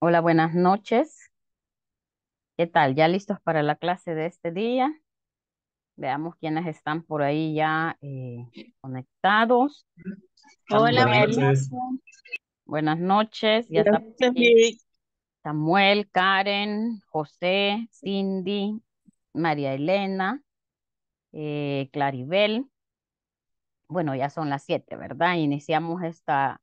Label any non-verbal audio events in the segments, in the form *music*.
Hola, buenas noches. ¿Qué tal? ¿Ya listos para la clase de este día? Veamos quiénes están por ahí ya eh, conectados. Hola, buenas noches. Buenas noches. Ya Samuel, Karen, José, Cindy, María Elena, eh, Claribel. Bueno, ya son las siete, ¿verdad? Iniciamos esta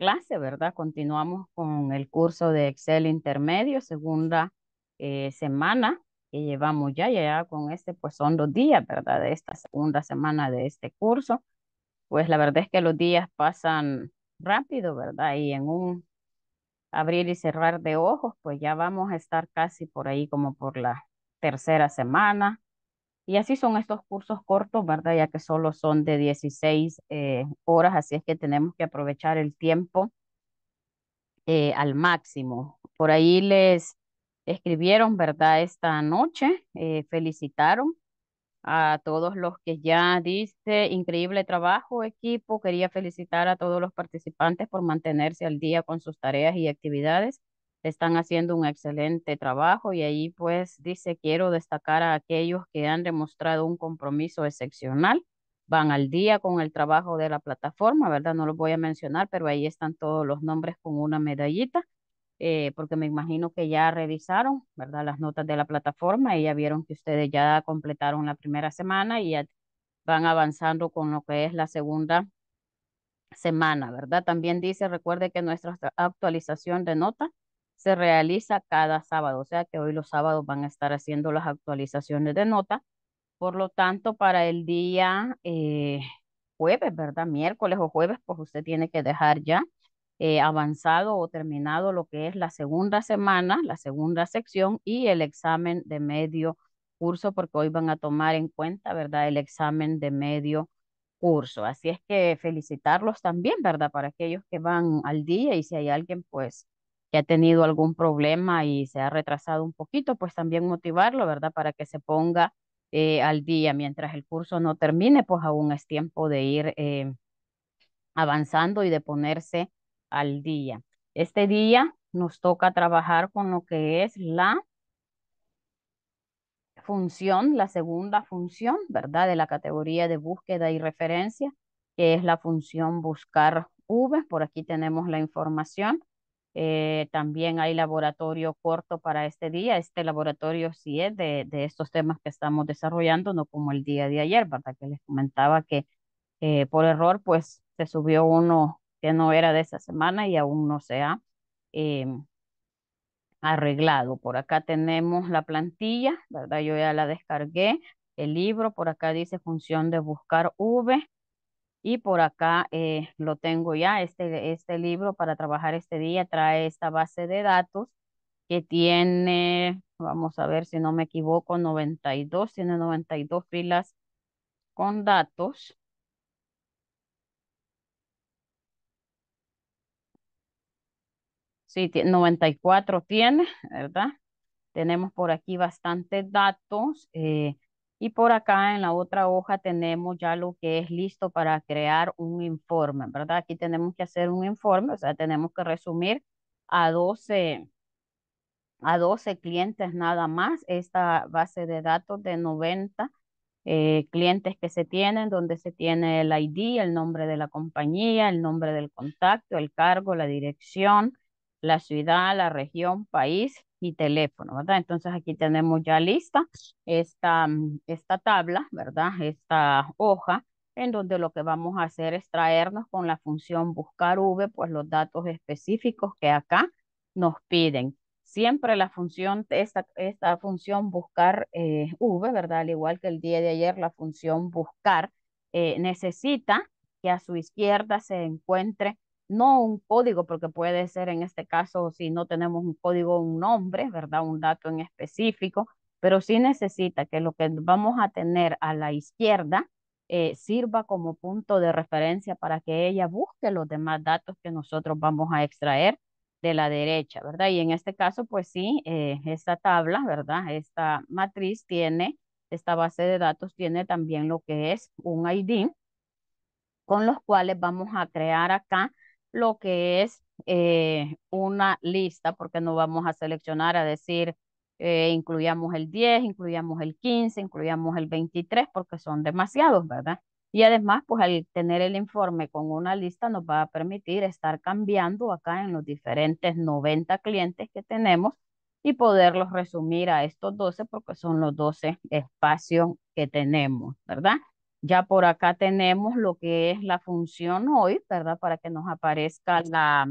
clase, ¿verdad? Continuamos con el curso de Excel intermedio, segunda eh, semana que llevamos ya, ya con este, pues son dos días, ¿verdad? De esta segunda semana de este curso. Pues la verdad es que los días pasan rápido, ¿verdad? Y en un abrir y cerrar de ojos, pues ya vamos a estar casi por ahí como por la tercera semana y así son estos cursos cortos, ¿verdad? Ya que solo son de 16 eh, horas, así es que tenemos que aprovechar el tiempo eh, al máximo. Por ahí les escribieron, ¿verdad? Esta noche, eh, felicitaron a todos los que ya diste, increíble trabajo, equipo. Quería felicitar a todos los participantes por mantenerse al día con sus tareas y actividades están haciendo un excelente trabajo y ahí pues dice quiero destacar a aquellos que han demostrado un compromiso excepcional, van al día con el trabajo de la plataforma, ¿verdad? No los voy a mencionar, pero ahí están todos los nombres con una medallita, eh, porque me imagino que ya revisaron, ¿verdad? Las notas de la plataforma y ya vieron que ustedes ya completaron la primera semana y ya van avanzando con lo que es la segunda semana, ¿verdad? También dice, recuerde que nuestra actualización de nota se realiza cada sábado, o sea que hoy los sábados van a estar haciendo las actualizaciones de nota. Por lo tanto, para el día eh, jueves, ¿verdad? Miércoles o jueves, pues usted tiene que dejar ya eh, avanzado o terminado lo que es la segunda semana, la segunda sección y el examen de medio curso, porque hoy van a tomar en cuenta, ¿verdad? El examen de medio curso. Así es que felicitarlos también, ¿verdad? Para aquellos que van al día y si hay alguien, pues que ha tenido algún problema y se ha retrasado un poquito, pues también motivarlo, ¿verdad? Para que se ponga eh, al día mientras el curso no termine, pues aún es tiempo de ir eh, avanzando y de ponerse al día. Este día nos toca trabajar con lo que es la función, la segunda función, ¿verdad? De la categoría de búsqueda y referencia, que es la función buscar V. Por aquí tenemos la información eh, también hay laboratorio corto para este día. Este laboratorio sí es de, estos temas que estamos desarrollando, no como el día de ayer, ¿verdad? Que les comentaba que eh, por error, pues se subió uno que no era de esa semana y aún no se ha em, arreglado. Por acá tenemos la plantilla, ¿verdad? Yo ya la descargué. El libro, por acá dice función de buscar V. Y por acá eh, lo tengo ya, este, este libro para trabajar este día trae esta base de datos que tiene, vamos a ver si no me equivoco, 92, tiene 92 filas con datos. Sí, 94 tiene, ¿verdad? Tenemos por aquí bastantes datos. Eh, y por acá en la otra hoja tenemos ya lo que es listo para crear un informe, ¿verdad? Aquí tenemos que hacer un informe, o sea, tenemos que resumir a 12, a clientes nada más esta base de datos de 90 eh, clientes que se tienen, donde se tiene el ID, el nombre de la compañía, el nombre del contacto, el cargo, la dirección, la ciudad, la región, país y teléfono, ¿verdad? Entonces aquí tenemos ya lista esta, mm, esta tabla, ¿verdad? Esta hoja en donde lo que vamos a hacer es traernos con la función buscar V, pues los datos específicos que acá nos piden. Siempre la función, esta, esta función buscar eh, V, ¿verdad? Al igual que el día de ayer, la función buscar eh, necesita que a su izquierda se encuentre no un código, porque puede ser en este caso, si no tenemos un código, un nombre, ¿verdad? Un dato en específico, pero sí necesita que lo que vamos a tener a la izquierda eh, sirva como punto de referencia para que ella busque los demás datos que nosotros vamos a extraer de la derecha, ¿verdad? Y en este caso, pues sí, eh, esta tabla, ¿verdad? Esta matriz tiene, esta base de datos tiene también lo que es un ID, con los cuales vamos a crear acá lo que es eh, una lista, porque no vamos a seleccionar a decir eh, incluyamos el 10, incluyamos el 15, incluyamos el 23, porque son demasiados, ¿verdad? Y además, pues al tener el informe con una lista nos va a permitir estar cambiando acá en los diferentes 90 clientes que tenemos y poderlos resumir a estos 12 porque son los 12 espacios que tenemos, ¿verdad? Ya por acá tenemos lo que es la función hoy, ¿verdad? Para que nos aparezca la,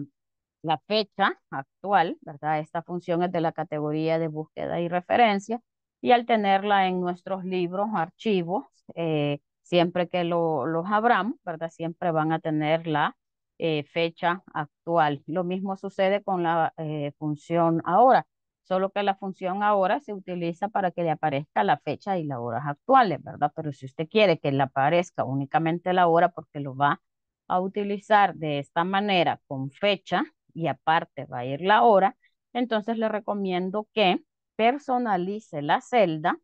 fecha actual, ¿verdad? Esta función es de la categoría de búsqueda y referencia y al tenerla en nuestros libros, archivos, eh, siempre que lo, los abramos, ¿verdad? Siempre van a tener la eh, fecha actual. Lo mismo sucede con la eh, función ahora solo que la función ahora se utiliza para que le aparezca la fecha y las horas actuales, ¿verdad? Pero si usted quiere que le aparezca únicamente la hora porque lo va a utilizar de esta manera con fecha y aparte va a ir la hora, entonces le recomiendo que personalice la celda,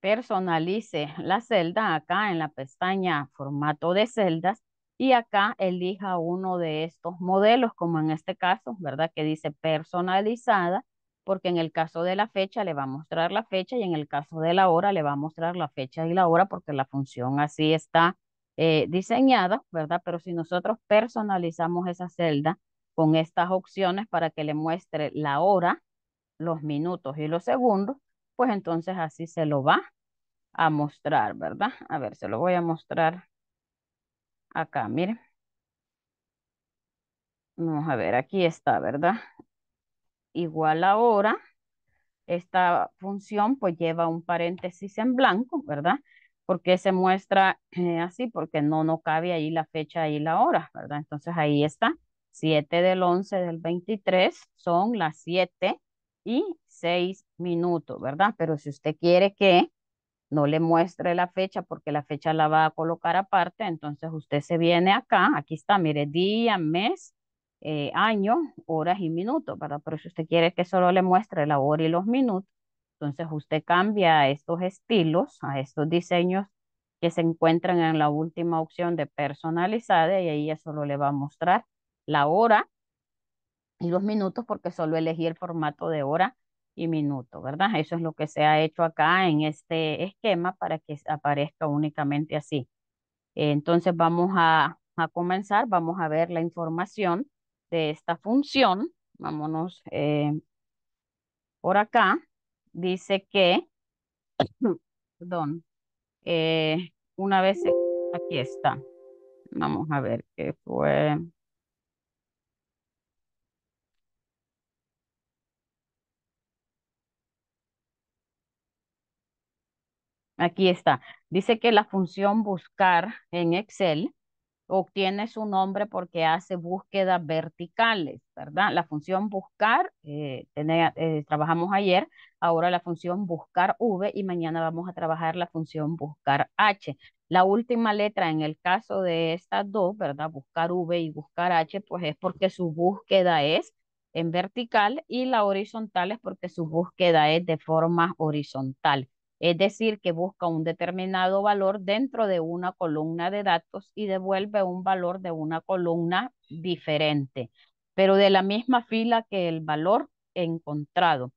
personalice la celda acá en la pestaña formato de celdas y acá elija uno de estos modelos, como en este caso, ¿verdad? Que dice personalizada, porque en el caso de la fecha le va a mostrar la fecha y en el caso de la hora le va a mostrar la fecha y la hora porque la función así está eh, diseñada, ¿verdad? Pero si nosotros personalizamos esa celda con estas opciones para que le muestre la hora, los minutos y los segundos, pues entonces así se lo va a mostrar, ¿verdad? A ver, se lo voy a mostrar Acá, mire. Vamos a ver, aquí está, ¿verdad? Igual ahora, esta función pues lleva un paréntesis en blanco, ¿verdad? Porque se muestra *clears throat* eh, así, porque no, no cabe ahí la fecha y la hora, ¿verdad? Entonces ahí está, 7 del 11 del 23 son las 7 y 6 minutos, ¿verdad? Pero si usted quiere que no le muestre la fecha porque la fecha la va a colocar aparte, entonces usted se viene acá, aquí está, mire, día, mes, eh, año, horas y minutos, ¿verdad? Pero si usted quiere que solo le muestre la hora y los minutos, entonces usted cambia estos estilos, a estos diseños que se encuentran en la última opción de personalizada y ahí ya solo le va a mostrar la hora y los minutos porque solo elegí el formato de hora minuto, ¿verdad? Eso es lo que se ha hecho acá en este esquema para que aparezca únicamente así. Entonces vamos a, comenzar, vamos a ver la información de esta función. Vámonos eh, por acá. Dice que, *coughs* perdón, eh, una vez, aquí está. Vamos a ver qué fue. Aquí está. Dice que la función buscar en Excel obtiene su nombre porque hace búsquedas verticales, ¿verdad? La función buscar, eh, eh, trabajamos ayer, ahora la función buscar V y mañana vamos a trabajar la función buscar H. La última letra en el caso de estas dos, ¿verdad? Buscar V y buscar H, pues es porque su búsqueda es en vertical y la horizontal es porque su búsqueda es de forma horizontal es decir, que busca un determinado valor dentro de una columna de datos y devuelve un valor de una columna diferente, pero de la misma fila que el valor encontrado.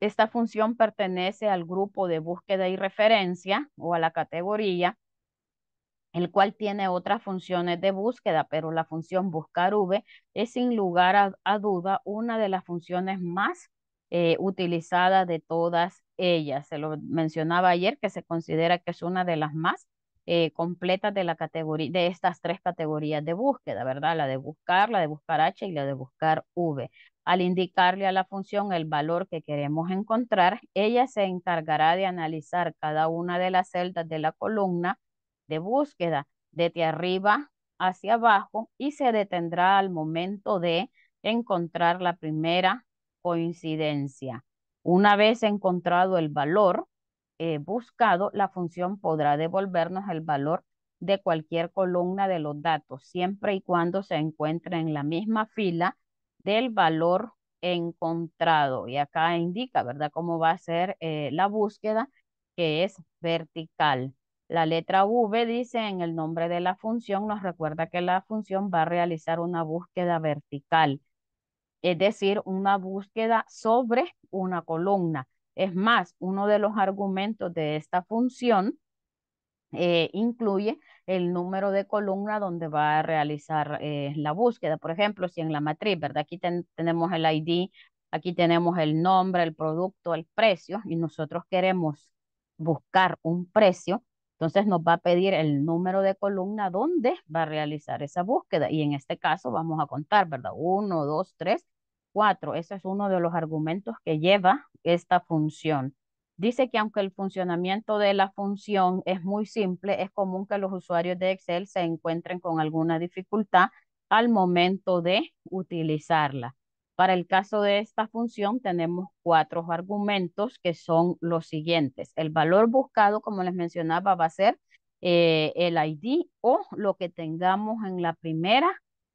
Esta función pertenece al grupo de búsqueda y referencia o a la categoría, el cual tiene otras funciones de búsqueda, pero la función buscar V es sin lugar a, duda una de las funciones más eh, utilizadas de todas ella. Se lo mencionaba ayer que se considera que es una de las más eh, completas de la categoría, de estas tres categorías de búsqueda, ¿verdad? La de buscar, la de buscar H y la de buscar V. Al indicarle a la función el valor que queremos encontrar, ella se encargará de analizar cada una de las celdas de la columna de búsqueda desde arriba hacia abajo y se detendrá al momento de encontrar la primera coincidencia. Una vez encontrado el valor eh, buscado, la función podrá devolvernos el valor de cualquier columna de los datos, siempre y cuando se encuentre en la misma fila del valor encontrado. Y acá indica, ¿verdad?, cómo va a ser eh, la búsqueda, que es vertical. La letra V dice en el nombre de la función, nos recuerda que la función va a realizar una búsqueda vertical es decir, una búsqueda sobre una columna. Es más, uno de los argumentos de esta función eh, incluye el número de columna donde va a realizar eh, la búsqueda. Por ejemplo, si en la matriz, ¿verdad? Aquí tenemos el ID, aquí tenemos el nombre, el producto, el precio, y nosotros queremos buscar un precio, entonces nos va a pedir el número de columna donde va a realizar esa búsqueda. Y en este caso vamos a contar, ¿verdad? Uno, dos, tres, cuatro. Ese es uno de los argumentos que lleva esta función. Dice que aunque el funcionamiento de la función es muy simple, es común que los usuarios de Excel se encuentren con alguna dificultad al momento de utilizarla. Para el caso de esta función tenemos cuatro argumentos que son los siguientes. El valor buscado, como les mencionaba, va a ser eh, el ID o lo que tengamos en la primera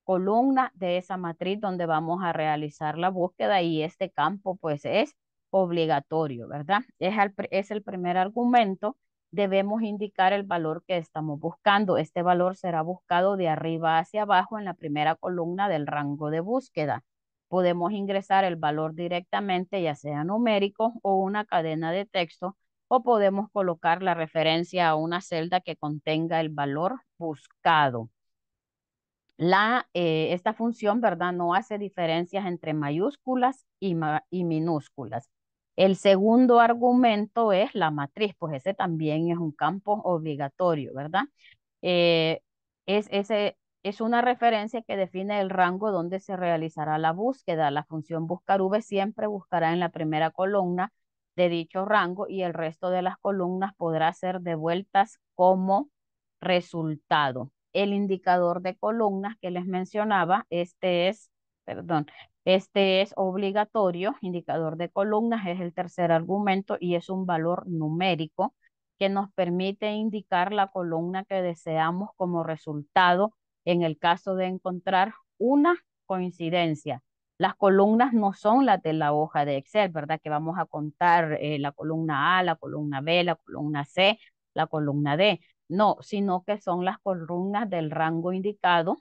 columna de esa matriz donde vamos a realizar la búsqueda y este campo pues es obligatorio, ¿verdad? es el primer argumento. Debemos indicar el valor que estamos buscando. Este valor será buscado de arriba hacia abajo en la primera columna del rango de búsqueda podemos ingresar el valor directamente, ya sea numérico o una cadena de texto, o podemos colocar la referencia a una celda que contenga el valor buscado. La, eh, esta función, ¿verdad? No hace diferencias entre mayúsculas y, minúsculas. El segundo argumento es la matriz, pues ese también es un campo obligatorio, ¿verdad? Eh, es ese es una referencia que define el rango donde se realizará la búsqueda. La función buscar v siempre buscará en la primera columna de dicho rango y el resto de las columnas podrá ser devueltas como resultado. El indicador de columnas que les mencionaba, este es, perdón, este es obligatorio, indicador de columnas es el tercer argumento y es un valor numérico que nos permite indicar la columna que deseamos como resultado en el caso de encontrar una coincidencia. Las columnas no son las de la hoja de Excel, ¿verdad? Que vamos a contar eh, la columna A, la columna B, la columna C, la columna D. No, sino que son las columnas del rango indicado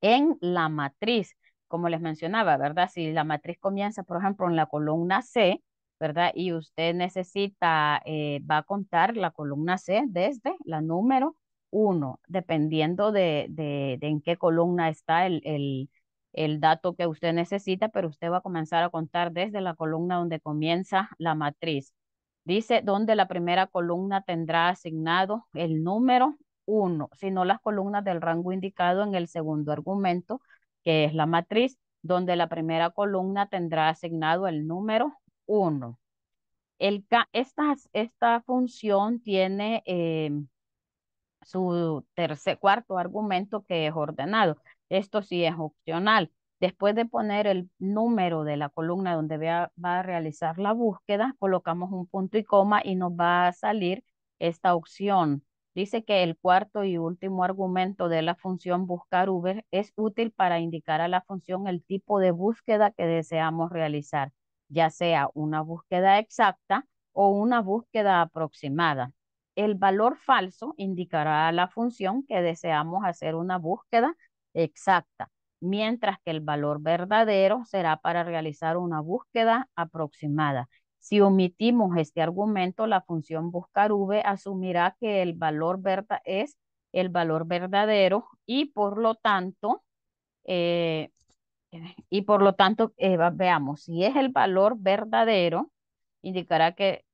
en la matriz. Como les mencionaba, ¿verdad? Si la matriz comienza, por ejemplo, en la columna C, ¿verdad? Y usted necesita, eh, va a contar la columna C desde la número uno, dependiendo de, de, en qué columna está el, el, dato que usted necesita, pero usted va a comenzar a contar desde la columna donde comienza la matriz. Dice donde la primera columna tendrá asignado el número 1, sino las columnas del rango indicado en el segundo argumento, que es la matriz, donde la primera columna tendrá asignado el número 1. Esta, esta, función tiene em, su tercer, cuarto argumento que es ordenado. Esto sí es opcional. Después de poner el número de la columna donde va, a realizar la búsqueda, colocamos un punto y coma y nos va a salir esta opción. Dice que el cuarto y último argumento de la función buscar Uber es útil para indicar a la función el tipo de búsqueda que deseamos realizar, ya sea una búsqueda exacta o una búsqueda aproximada. El valor falso indicará a la función que deseamos hacer una búsqueda exacta, mientras que el valor verdadero será para realizar una búsqueda aproximada. Si omitimos este argumento, la función buscar v asumirá que el valor verdadero es el valor verdadero y por lo tanto, eh, y por lo tanto, eh, veamos, si es el valor verdadero, indicará que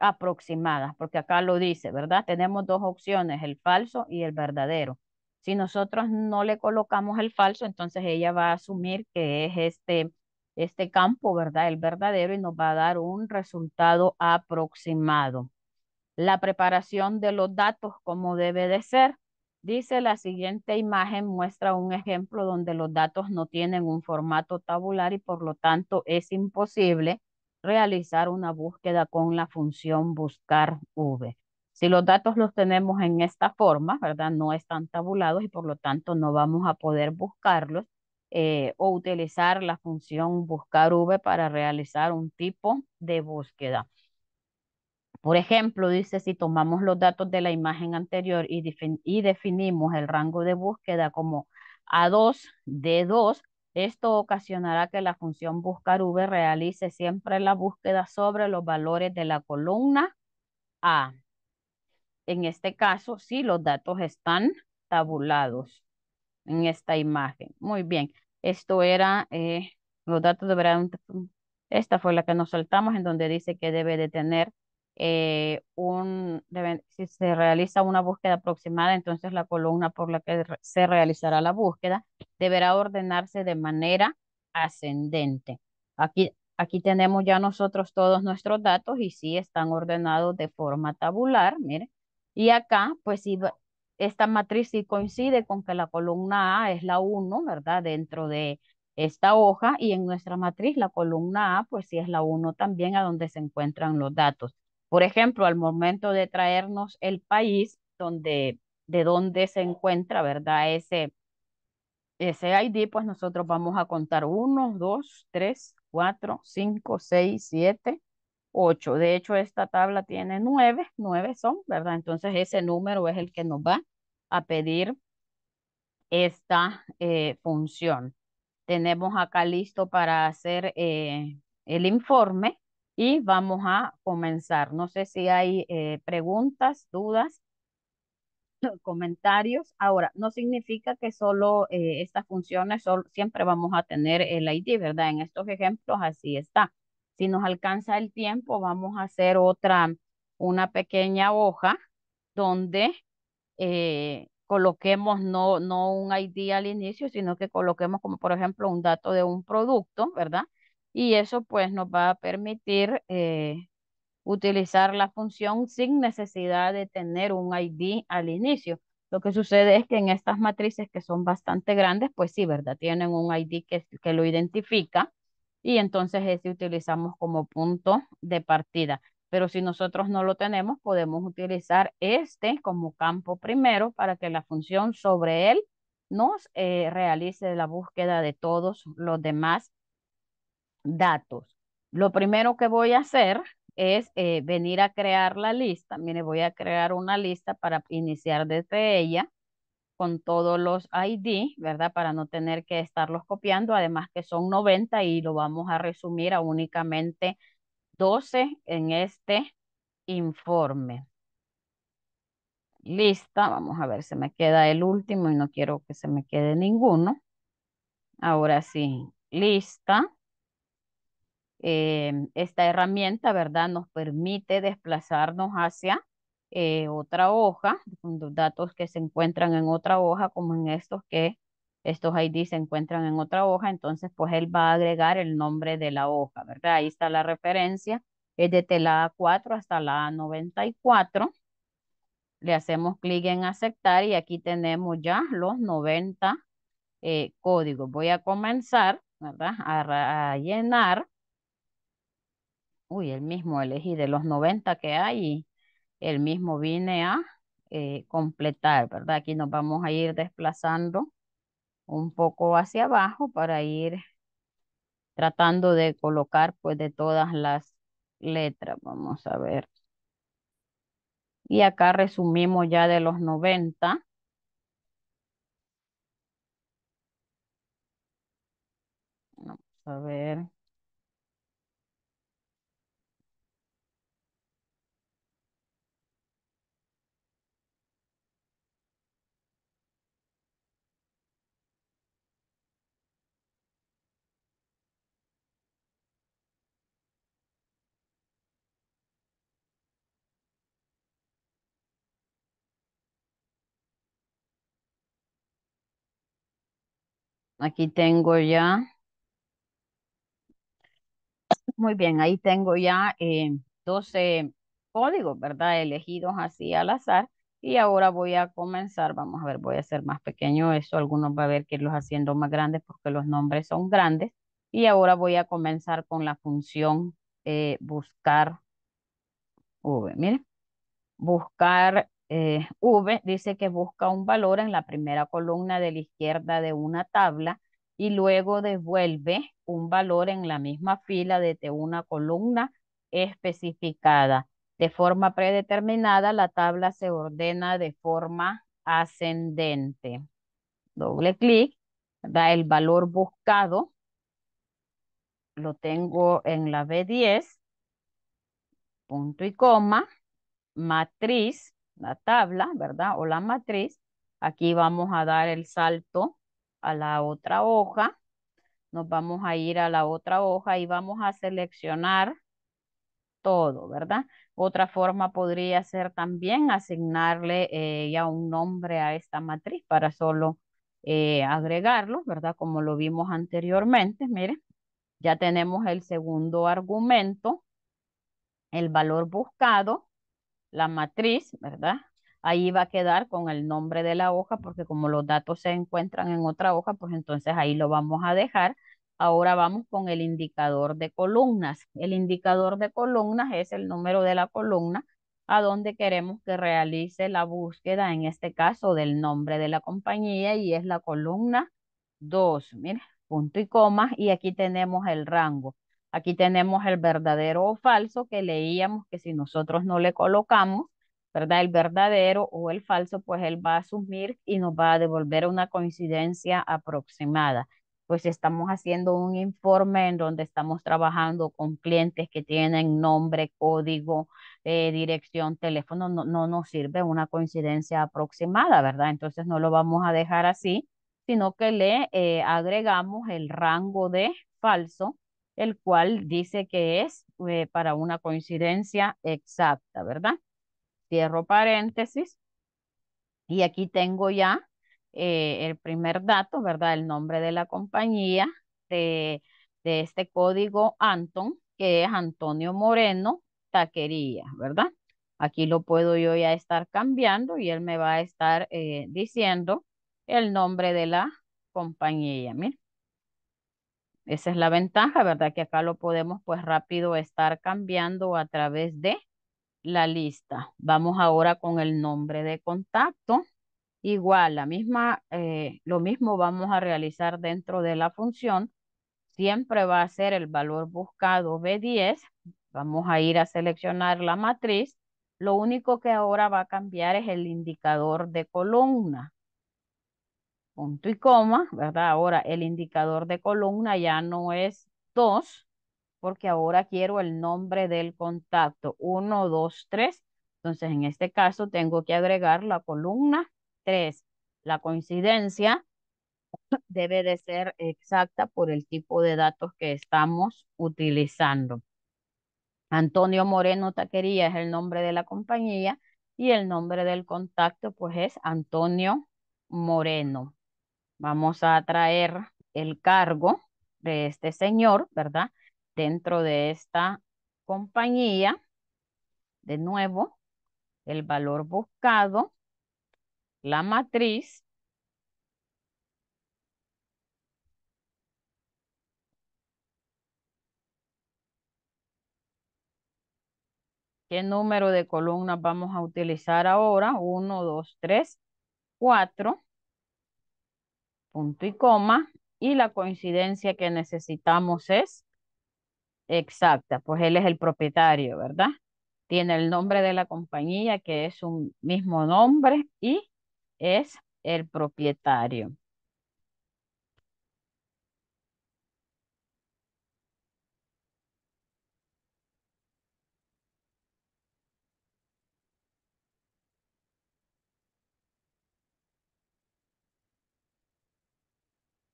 aproximadas, porque acá lo dice, ¿verdad? Tenemos dos opciones, el falso y el verdadero. Si nosotros no le colocamos el falso, entonces ella va a asumir que es este, este campo, ¿verdad? El verdadero y nos va a dar un resultado aproximado. La preparación de los datos como debe de ser. Dice la siguiente imagen muestra un ejemplo donde los datos no tienen un formato tabular y por lo tanto es imposible realizar una búsqueda con la función buscar V. Si los datos los tenemos en esta forma, ¿verdad? No están tabulados y por lo tanto no vamos a poder buscarlos eh, o utilizar la función buscar V para realizar un tipo de búsqueda. Por ejemplo, dice si tomamos los datos de la imagen anterior y, y definimos el rango de búsqueda como A2, D2, esto ocasionará que la función buscar v realice siempre la búsqueda sobre los valores de la columna A. En este caso, sí, los datos están tabulados en esta imagen. Muy bien, esto era eh, los datos de Esta fue la que nos saltamos en donde dice que debe de tener eh, un, si se realiza una búsqueda aproximada, entonces la columna por la que se realizará la búsqueda deberá ordenarse de manera ascendente. Aquí, aquí tenemos ya nosotros todos nuestros datos y sí están ordenados de forma tabular, mire. Y acá, pues si esta matriz sí coincide con que la columna A es la 1, ¿verdad? Dentro de esta hoja y en nuestra matriz la columna A, pues sí es la 1 también a donde se encuentran los datos. Por ejemplo, al momento de traernos el país donde, de donde se encuentra, Ese, ID, pues nosotros vamos a contar 1, 2, 3, 4, 5, 6, 7, 8. De hecho, esta tabla tiene 9, 9 son, ¿verdad? Entonces ese número es el que nos va a pedir esta eh, función. Tenemos acá listo para hacer eh, el informe y vamos a comenzar. No sé si hay eh, preguntas, dudas, *clears throat* comentarios. Ahora, no significa que solo eh, estas funciones, solo, siempre vamos a tener el ID, ¿verdad? En estos ejemplos así está. Si nos alcanza el tiempo, vamos a hacer otra, una pequeña hoja donde eh, coloquemos no, no un ID al inicio, sino que coloquemos como por ejemplo un dato de un producto, ¿verdad? y eso pues nos va a permitir eh, utilizar la función sin necesidad de tener un ID al inicio. Lo que sucede es que en estas matrices que son bastante grandes, pues sí, ¿verdad? Tienen un ID que, que lo identifica y entonces ese utilizamos como punto de partida. Pero si nosotros no lo tenemos, podemos utilizar este como campo primero para que la función sobre él nos eh, realice la búsqueda de todos los demás datos. Lo primero que voy a hacer es eh, venir a crear la lista. Mire, voy a crear una lista para iniciar desde ella con todos los ID, ¿verdad? Para no tener que estarlos copiando. Además que son 90 y lo vamos a resumir a únicamente 12 en este informe. Lista, vamos a ver, se me queda el último y no quiero que se me quede ninguno. Ahora sí, lista. Em, esta herramienta, ¿verdad? Nos permite desplazarnos hacia eh, otra hoja, los datos que se encuentran en otra hoja, como en estos que estos ID se encuentran en otra hoja, entonces pues él va a agregar el nombre de la hoja, ¿verdad? Ahí está la referencia, es de la A4 hasta la A94. Le hacemos clic en aceptar y aquí tenemos ya los 90 eh, códigos. Voy a comenzar, ¿verdad? A, rellenar uy, el mismo elegí de los 90 que hay el mismo vine a eh, completar, ¿verdad? Aquí nos vamos a ir desplazando un poco hacia abajo para ir tratando de colocar pues de todas las letras, vamos a ver. Y acá resumimos ya de los 90. Vamos a ver. Aquí tengo ya. Muy bien, ahí tengo ya 12 eh, códigos, ¿verdad? Elegidos así al azar. Y ahora voy a comenzar, vamos a ver, voy a hacer más pequeño eso, algunos va a ver que los haciendo más grandes porque los nombres son grandes. Y ahora voy a comenzar con la función eh, buscar, miren, buscar eh, v dice que busca un valor en la primera columna de la izquierda de una tabla y luego devuelve un valor en la misma fila desde una columna especificada. De forma predeterminada, la tabla se ordena de forma ascendente. Doble clic, da el valor buscado. Lo tengo en la B10, punto y coma, matriz, la tabla, ¿verdad? O la matriz. Aquí vamos a dar el salto a la otra hoja. Nos vamos a ir a la otra hoja y vamos a seleccionar todo, ¿verdad? Otra forma podría ser también asignarle eh, ya un nombre a esta matriz para solo eh, agregarlo, ¿verdad? Como lo vimos anteriormente, miren, ya tenemos el segundo argumento, el valor buscado, la matriz, ¿verdad? Ahí va a quedar con el nombre de la hoja, porque como los datos se encuentran en otra hoja, pues entonces ahí lo vamos a dejar. Ahora vamos con el indicador de columnas. El indicador de columnas es el número de la columna a donde queremos que realice la búsqueda, en este caso del nombre de la compañía, y es la columna 2. Mire, punto y coma, y aquí tenemos el rango. Aquí tenemos el verdadero o falso que leíamos que si nosotros no le colocamos, ¿verdad? El verdadero o el falso, pues él va a asumir y nos va a devolver una coincidencia aproximada. Pues estamos haciendo un informe en donde estamos trabajando con clientes que tienen nombre, código, eh, dirección, teléfono, no, nos sirve una coincidencia aproximada, ¿verdad? Entonces no lo vamos a dejar así, sino que le eh, agregamos el rango de falso el cual dice que es eh, para una coincidencia exacta, ¿verdad? Cierro paréntesis. Y aquí tengo ya eh, el primer dato, ¿verdad? El nombre de la compañía de, este código Anton, que es Antonio Moreno Taquería, ¿verdad? Aquí lo puedo yo ya estar cambiando y él me va a estar eh, diciendo el nombre de la compañía. ¿miren? Esa es la ventaja, ¿verdad? Que acá lo podemos pues rápido estar cambiando a través de la lista. Vamos ahora con el nombre de contacto. Igual, la misma, eh, lo mismo vamos a realizar dentro de la función. Siempre va a ser el valor buscado B10. Vamos a ir a seleccionar la matriz. Lo único que ahora va a cambiar es el indicador de columna punto y coma, ¿verdad? Ahora el indicador de columna ya no es 2, porque ahora quiero el nombre del contacto, 1, 2, 3. Entonces, en este caso, tengo que agregar la columna 3. La coincidencia *laughs* debe de ser exacta por el tipo de datos que estamos utilizando. Antonio Moreno Taquería es el nombre de la compañía y el nombre del contacto pues es Antonio Moreno. Vamos a traer el cargo de este señor, ¿verdad? Dentro de esta compañía, de nuevo, el valor buscado, la matriz, ¿Qué número de columnas vamos a utilizar ahora? Uno, dos, tres, cuatro punto y coma, y la coincidencia que necesitamos es exacta, pues él es el propietario, ¿verdad? Tiene el nombre de la compañía, que es un mismo nombre, y es el propietario.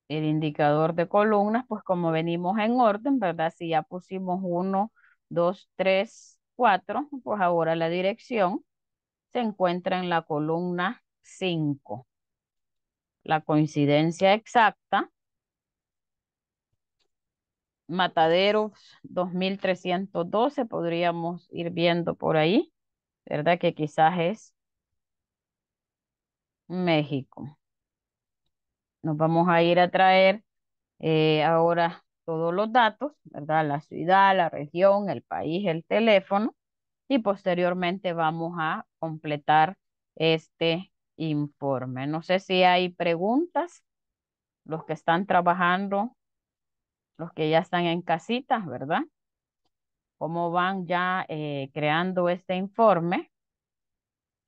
el indicador de columnas, pues como venimos en orden, ¿verdad? Si ya pusimos 1, 2, 3, 4, pues ahora la dirección se encuentra en la columna 5. La coincidencia exacta, Mataderos 2312, podríamos ir viendo por ahí, ¿verdad? Que quizás es México nos vamos a ir a traer eh, ahora todos los datos, ¿verdad? La ciudad, la región, el país, el teléfono y posteriormente vamos a completar este informe. No sé si hay preguntas, los que están trabajando, los que ya están en casitas, ¿verdad? ¿Cómo van ya eh, creando este informe?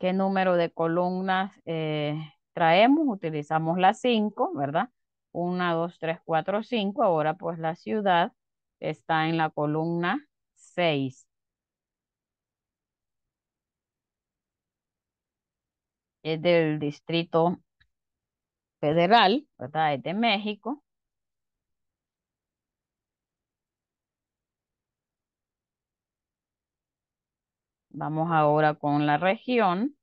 ¿Qué número de columnas eh, Traemos, utilizamos la 5, ¿verdad? 1, 2, 3, 4, 5. Ahora pues la ciudad está en la columna 6. Es del Distrito Federal, ¿verdad? Es de México. Vamos ahora con la región.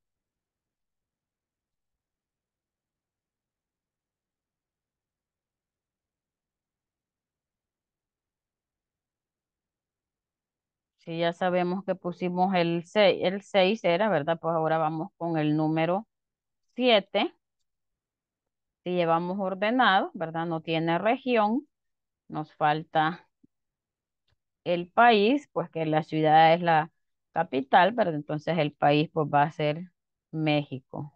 Si ya sabemos que pusimos el 6, el 6 era, ¿verdad? Pues ahora vamos con el número 7. Si llevamos ordenado, ¿verdad? No tiene región. Nos falta el país, pues que la ciudad es la capital, ¿verdad? Entonces el país pues va a ser México.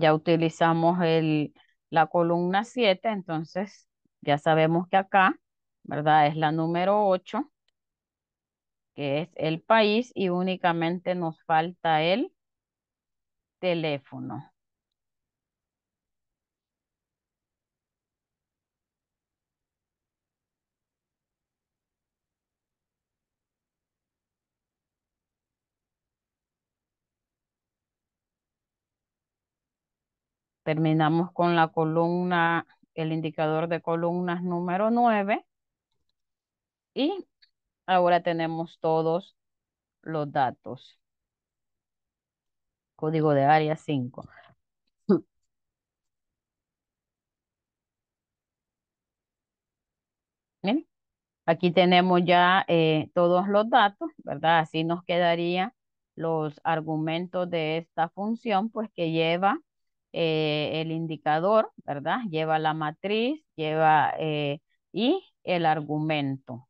ya utilizamos la columna 7, entonces ya sabemos que acá, ¿verdad? Es la número 8, que es el país y únicamente nos falta el teléfono. Terminamos con la columna, el indicador de columnas número 9. Y ahora tenemos todos los datos. Código de área 5. *laughs* Aquí tenemos ya eh, todos los datos, ¿verdad? Así nos quedaría los argumentos de esta función, pues que lleva eh, el indicador, ¿verdad? Lleva la matriz, lleva eh, y el argumento.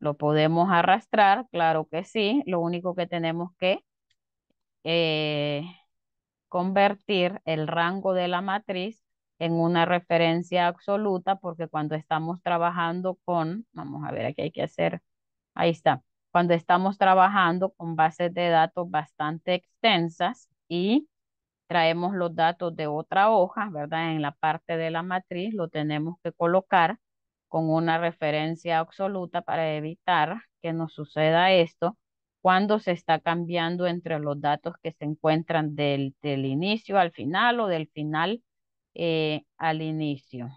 Lo podemos arrastrar, claro que sí, lo único que tenemos que eh, convertir el rango de la matriz en una referencia absoluta, porque cuando estamos trabajando con, vamos a ver, aquí hay que hacer, ahí está, cuando estamos trabajando con bases de datos bastante extensas y traemos los datos de otra hoja, ¿verdad? En la parte de la matriz lo tenemos que colocar con una referencia absoluta para evitar que nos suceda esto cuando se está cambiando entre los datos que se encuentran del, inicio al final o del final eh, al inicio.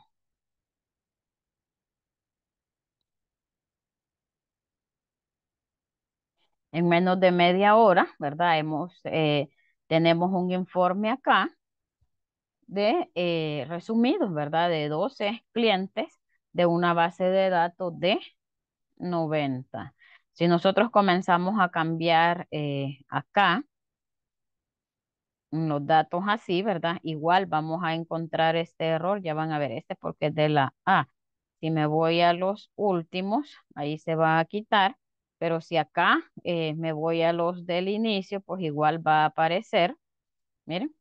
En menos de media hora, ¿verdad? Hemos eh, tenemos un informe acá de eh, resumidos, ¿verdad? De 12 clientes de una base de datos de 90. Si nosotros comenzamos a cambiar eh, acá los datos así, ¿verdad? Igual vamos a encontrar este error. Ya van a ver este porque es de la A. Si me voy a los últimos, ahí se va a quitar. Pero si acá eh, me voy a los del inicio, pues igual va a aparecer. Miren,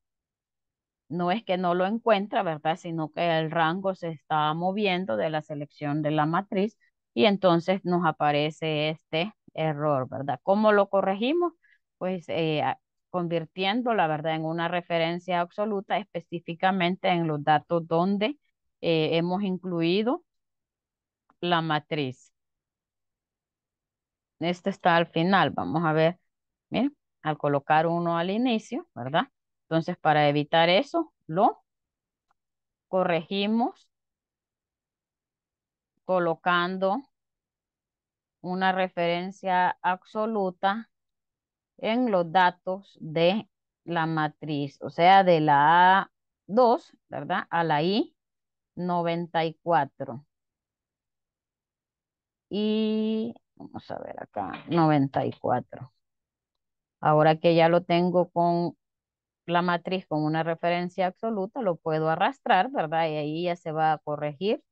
no es que no lo encuentra, ¿verdad? Sino que el rango se está moviendo de la selección de la matriz y entonces nos aparece este error, ¿verdad? ¿Cómo lo corregimos? Pues eh, convirtiendo, la verdad, en una referencia absoluta específicamente en los datos donde eh, hemos incluido la matriz este está al final. Vamos a ver, miren, al colocar uno al inicio, ¿verdad? Entonces, para evitar eso, lo corregimos colocando una referencia absoluta en los datos de la matriz, o sea, de la A2, ¿verdad? A la I94. Y Vamos a ver acá, 94. Ahora que ya lo tengo con la matriz con una referencia absoluta, lo puedo arrastrar, ¿verdad? Y ahí ya se va a corregir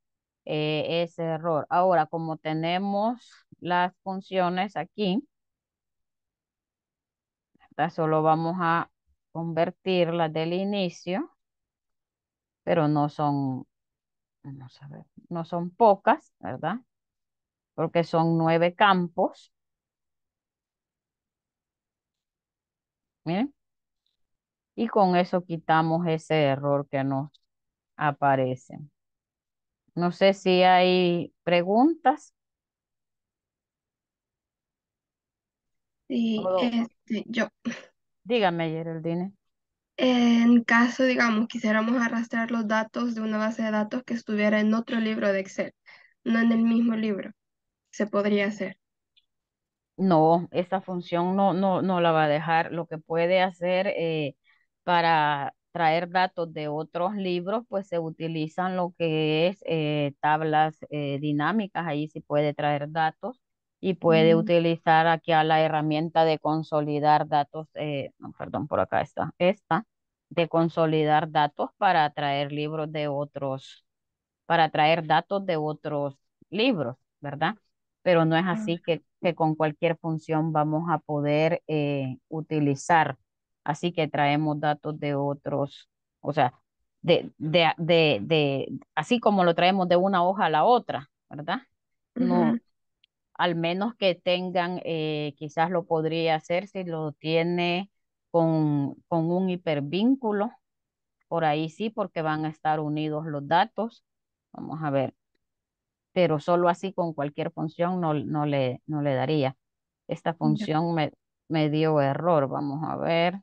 eh, ese error. Ahora, como tenemos las funciones aquí, ¿verdad? solo vamos a convertirlas del inicio, pero no son, vamos a ver, no son pocas, ¿verdad? porque son nueve campos. Miren. Y con eso quitamos ese error que nos aparece. No sé si hay preguntas. Sí, este, yo. Dígame, Geraldine. En caso, digamos, quisiéramos arrastrar los datos de una base de datos que estuviera en otro libro de Excel, no en el mismo libro se podría hacer. No, esta función no, no, no la va a dejar. Lo que puede hacer eh, para traer datos de otros libros, pues se utilizan lo que es eh, tablas eh, dinámicas. Ahí sí puede traer datos y puede mm. utilizar aquí a la herramienta de consolidar datos. no, perdón, por acá está. Esta de consolidar datos para traer libros de otros, para traer datos de otros libros, ¿verdad? pero no es así que, que con cualquier función vamos a poder eh, utilizar. Así que traemos datos de otros, o sea, de, de, de, de, así como lo traemos de una hoja a la otra, ¿verdad? No, al menos que tengan, eh, quizás lo podría hacer si lo tiene con, con un hipervínculo. Por ahí sí, porque van a estar unidos los datos. Vamos a ver, pero solo así con cualquier función no, no, le, no le daría. Esta función me, dio error. Vamos a ver.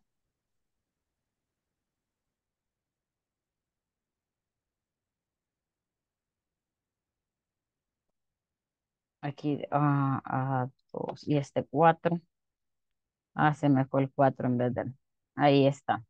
Aquí, ah, ah, dos, y este 4. Ah, se me fue el 4 en vez de... Ahí está.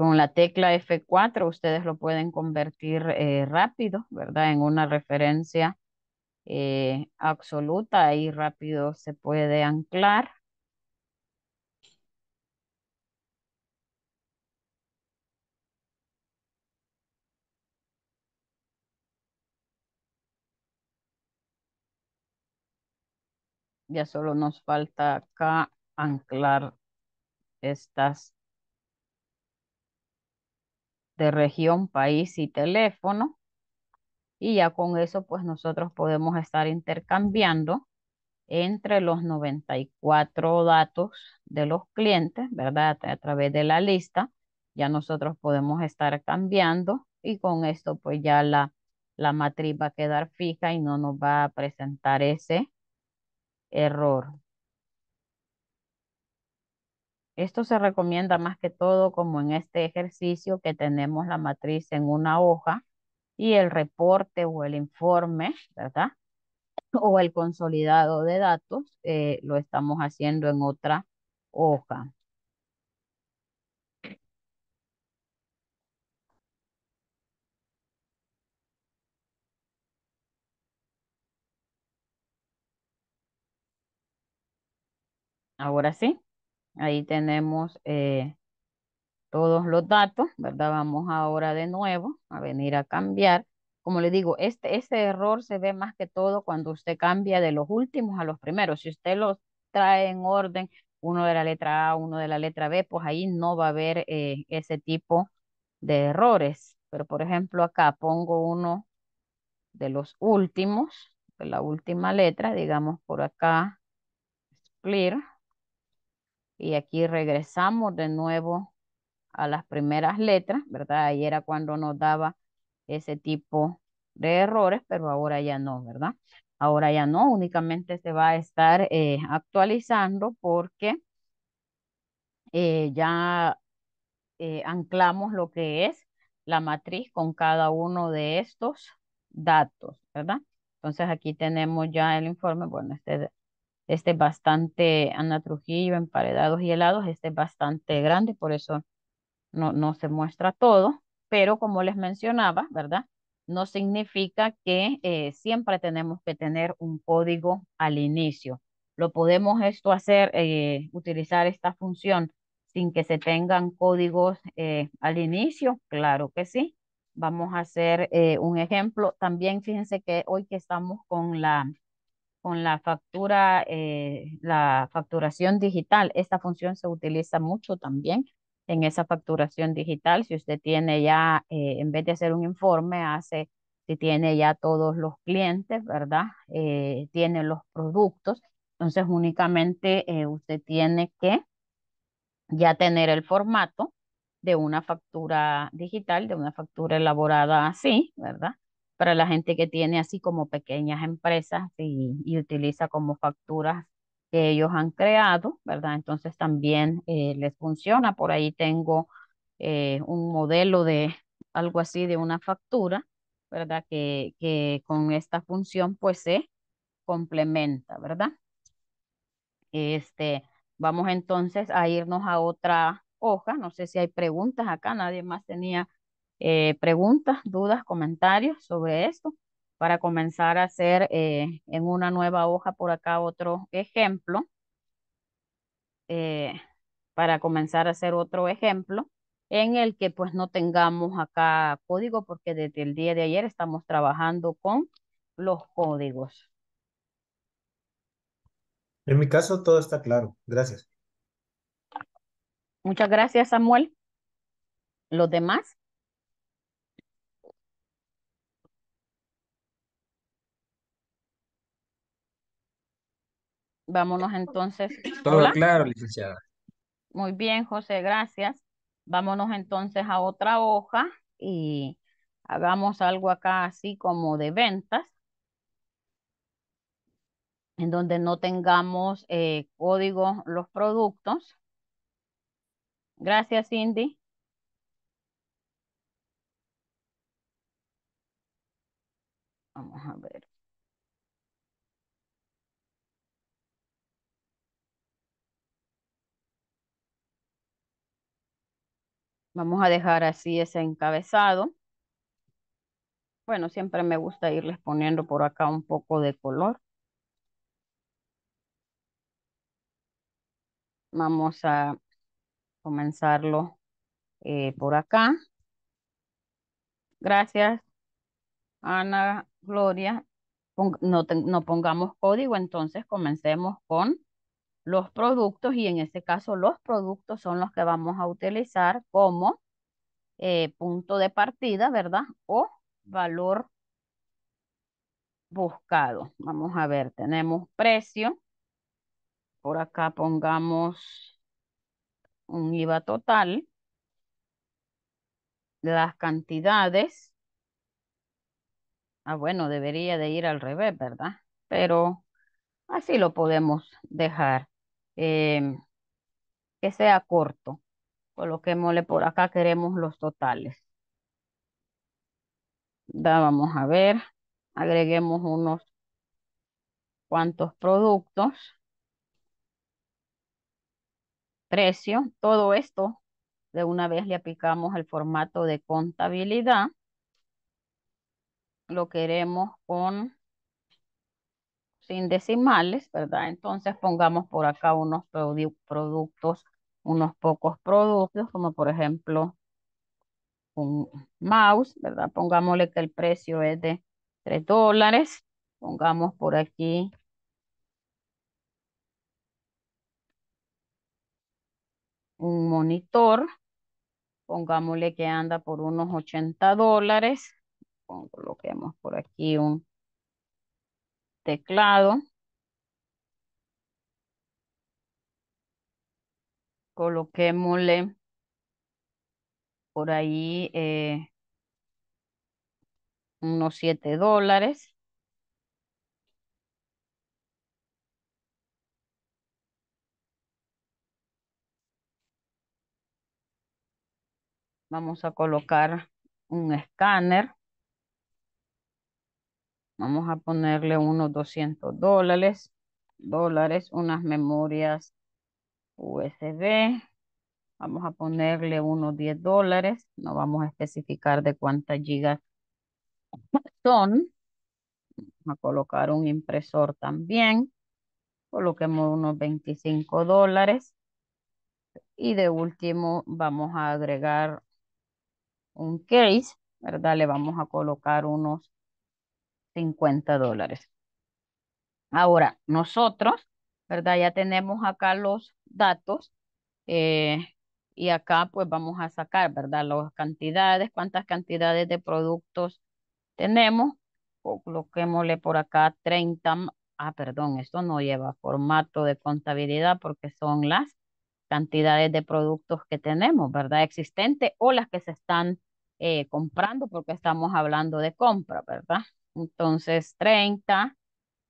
Con la tecla F4 ustedes lo pueden convertir eh, rápido, ¿verdad? En una referencia eh, absoluta, ahí rápido se puede anclar. Ya solo nos falta acá anclar estas de región, país y teléfono. Y ya con eso, pues nosotros podemos estar intercambiando entre los 94 datos de los clientes, ¿verdad? A través de la lista, ya nosotros podemos estar cambiando y con esto, pues ya la, la matriz va a quedar fija y no nos va a presentar ese error. Esto se recomienda más que todo como en este ejercicio que tenemos la matriz en una hoja y el reporte o el informe, ¿verdad? *clears throat* O el consolidado de datos eh, lo estamos haciendo en otra hoja. Ahora sí. Ahí tenemos eh, todos los datos, ¿verdad? Vamos ahora de nuevo a venir a cambiar. Como le digo, este, error se ve más que todo cuando usted cambia de los últimos a los primeros. Si usted los trae en orden, uno de la letra A, uno de la letra B, pues ahí no va a haber eh, ese tipo de errores. Pero por ejemplo acá pongo uno de los últimos, de la última letra, digamos por acá, split y aquí regresamos de nuevo a las primeras letras, ¿verdad? Ahí era cuando nos daba ese tipo de errores, pero ahora ya no, ¿verdad? Ahora ya no, únicamente se va a estar eh, actualizando porque eh, ya eh, anclamos lo que es la matriz con cada uno de estos datos, ¿verdad? Entonces aquí tenemos ya el informe, bueno, este este bastante, Ana Trujillo, emparedados y helados, este bastante grande, por eso no, no se muestra todo, pero como les mencionaba, ¿verdad? No significa que eh, siempre tenemos que tener un código al inicio. Lo podemos esto hacer, eh, utilizar esta función sin que se tengan códigos eh, al inicio, claro que sí. Vamos a hacer un ejemplo. También fíjense que hoy que estamos con la con la factura, eh, la facturación digital. Esta función se utiliza mucho también en esa facturación digital. Si usted tiene ya, eh, en vez de hacer un informe, hace, si tiene ya todos los clientes, ¿verdad? Eh, tiene los productos. Entonces únicamente usted tiene que ya tener el formato de una factura digital, de una factura elaborada así, ¿verdad? para la gente que tiene así como pequeñas empresas y, utiliza como facturas que ellos han creado, ¿verdad? Entonces también eh, les funciona. Por ahí tengo eh, un modelo de algo así de una factura, ¿verdad? Que, con esta función pues se complementa, ¿verdad? Este, vamos entonces a irnos a otra hoja. No sé si hay preguntas acá, nadie más tenía eh, preguntas, dudas, comentarios sobre esto para comenzar a hacer eh, en una nueva hoja por acá otro ejemplo. Eh, para comenzar a hacer otro ejemplo en el que pues no tengamos acá código porque desde el día de ayer estamos trabajando con los códigos. En mi caso todo está claro. Gracias. Muchas gracias, Samuel. ¿Los demás? Vámonos entonces. Todo claro, licenciada. Muy bien, José, gracias. Vámonos entonces a otra hoja y hagamos algo acá así como de ventas, en donde no tengamos eh, código los productos. Gracias, Cindy. Vamos a ver. Vamos a dejar así ese encabezado. Bueno, siempre me gusta irles poniendo por acá un poco de color. Vamos a comenzarlo eh, por acá. Gracias, Ana Gloria. no pongamos código, entonces comencemos con los productos y en este caso los productos son los que vamos a utilizar como eh, punto de partida, ¿verdad? O valor buscado. Vamos a ver, tenemos precio. Por acá pongamos un IVA total. Las cantidades. Ah, bueno, debería de ir al revés, ¿verdad? Pero Así lo podemos dejar. Em, que sea corto. Coloquémosle por acá, queremos los totales. Da, vamos a ver. Agreguemos unos cuantos productos. Precio. Todo esto de una vez le aplicamos el formato de contabilidad. Lo queremos con sin decimales, ¿verdad? Entonces pongamos por acá unos productos, unos pocos productos, como por ejemplo un mouse, ¿verdad? Pongámosle que el precio es de 3 dólares. Pongamos por aquí un monitor. Pongámosle que anda por unos 80 dólares. Coloquemos por aquí un teclado. Coloquémosle por ahí eh, unos 7 dólares. Vamos a colocar un escáner. Vamos a ponerle unos 200 dólares, dólares, unas memorias USB. Vamos a ponerle unos 10 dólares. No vamos a especificar de cuántas gigas son. Vamos a colocar un impresor también. Coloquemos unos 25 dólares. Y de último vamos a agregar un case, ¿verdad? Le vamos a colocar unos 50 dólares. Ahora, nosotros, ¿verdad? Ya tenemos acá los datos eh, y acá pues vamos a sacar, ¿verdad? Las cantidades, cuántas cantidades de productos tenemos. Coloquémosle por acá 30. Ah, perdón, esto no lleva formato de contabilidad porque son las cantidades de productos que tenemos, ¿verdad? Existentes o las que se están eh, comprando porque estamos hablando de compra, ¿verdad? Entonces 30,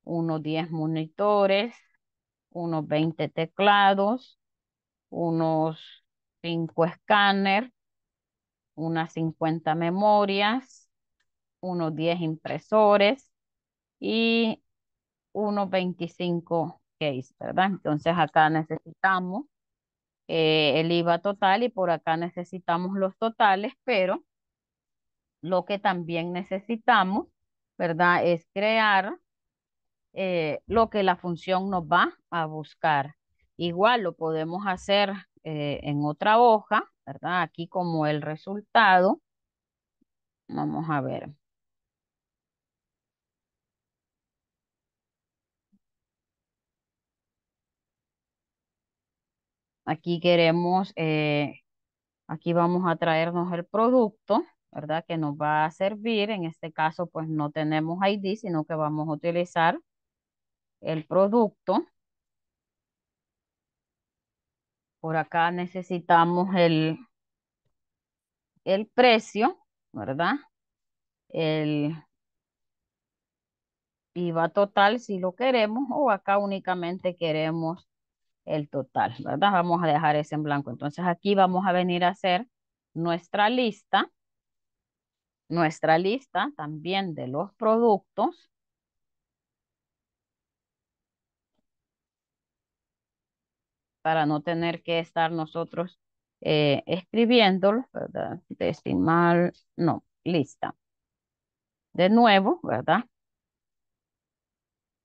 unos 10 monitores, unos 20 teclados, unos 5 escáner, unas 50 memorias, unos 10 impresores y unos 25 case, ¿verdad? Entonces acá necesitamos eh, el IVA total y por acá necesitamos los totales, pero lo que también necesitamos ¿verdad? Es crear eh, lo que la función nos va a buscar. Igual lo podemos hacer eh, en otra hoja, ¿verdad? Aquí como el resultado. Vamos a ver. Aquí queremos, eh, aquí vamos a traernos el producto. ¿verdad? Que nos va a servir. En este caso, pues no tenemos ID, sino que vamos a utilizar el producto. Por acá necesitamos el, el precio, ¿verdad? El IVA total si lo queremos o acá únicamente queremos el total, ¿verdad? Vamos a dejar ese en blanco. Entonces aquí vamos a venir a hacer nuestra lista nuestra lista también de los productos. Para no tener que estar nosotros eh, escribiéndolos, ¿verdad? Decimal, este no, lista. De nuevo, ¿verdad?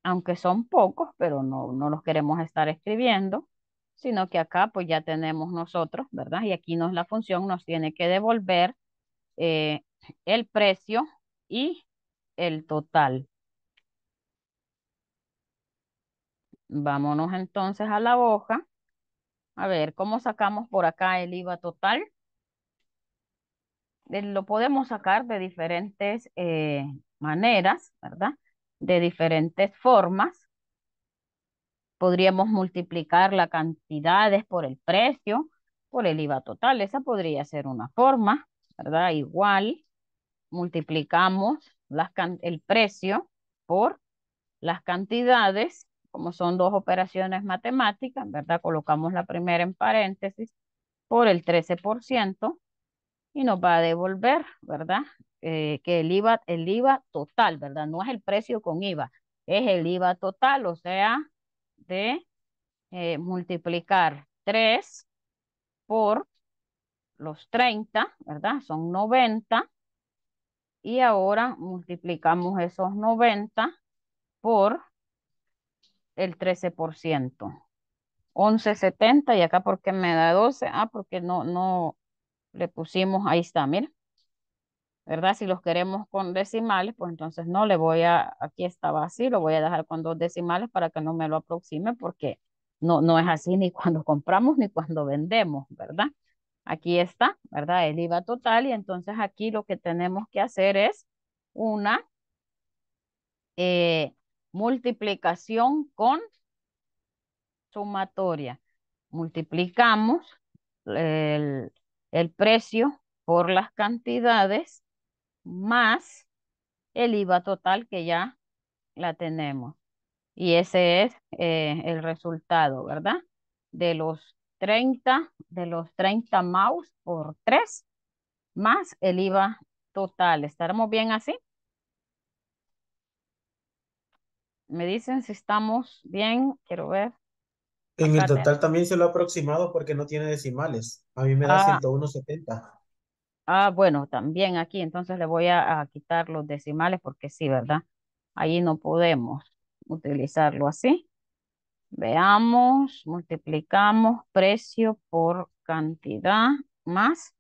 Aunque son pocos, pero no, no los queremos estar escribiendo, sino que acá pues ya tenemos nosotros, ¿verdad? Y aquí nos la función nos tiene que devolver eh, el precio y el total. Vámonos entonces a la hoja. A ver, ¿cómo sacamos por acá el IVA total? Eh, lo podemos sacar de diferentes eh, maneras, ¿verdad? De diferentes formas. Podríamos multiplicar las cantidades por el precio, por el IVA total. Esa podría ser una forma, ¿verdad? Igual multiplicamos las, el precio por las cantidades, como son dos operaciones matemáticas, ¿verdad? Colocamos la primera en paréntesis por el 13% y nos va a devolver, ¿verdad? Eh, que el IVA, el IVA total, ¿verdad? No es el precio con IVA, es el IVA total, o sea, de eh, multiplicar 3 por los 30, ¿verdad? Son 90 y ahora multiplicamos esos 90 por el 13%. 11.70 y acá porque me da 12. Ah, porque no, no le pusimos, ahí está, mira. ¿Verdad? Si los queremos con decimales, pues entonces no, le voy a, aquí estaba así, lo voy a dejar con dos decimales para que no me lo aproxime porque no, no es así ni cuando compramos ni cuando vendemos, ¿verdad? Aquí está, ¿verdad? El IVA total y entonces aquí lo que tenemos que hacer es una eh, multiplicación con sumatoria. Multiplicamos el, precio por las cantidades más el IVA total que ya la tenemos. Y ese es eh, el resultado, ¿verdad? De los 30 de los 30 mouse por 3 más el IVA total. ¿Estaremos bien así? Me dicen si estamos bien. Quiero ver. En el total también se lo ha aproximado porque no tiene decimales. A mí me da 101.70. Ah. ah, bueno, también aquí. Entonces le voy a quitar los decimales porque sí, ¿verdad? Ahí no podemos utilizarlo así. Veamos, multiplicamos precio por cantidad más